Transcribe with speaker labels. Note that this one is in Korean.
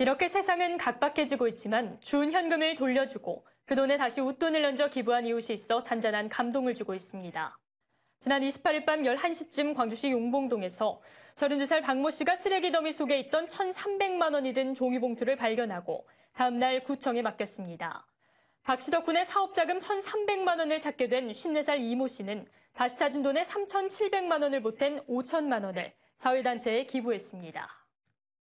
Speaker 1: 이렇게 세상은 각박해지고 있지만 준 현금을 돌려주고 그 돈에 다시 웃돈을 얹어 기부한 이웃이 있어 잔잔한 감동을 주고 있습니다. 지난 28일 밤 11시쯤 광주시 용봉동에서 32살 박 모 씨가 쓰레기 더미 속에 있던 1,300만 원이 든 종이봉투를 발견하고 다음 날 구청에 맡겼습니다. 박씨 덕분에 사업자금 1,300만 원을 찾게 된 54살 이모 씨는 다시 찾은 돈에 3,700만 원을 보탠 5천만 원을 사회단체에 기부했습니다.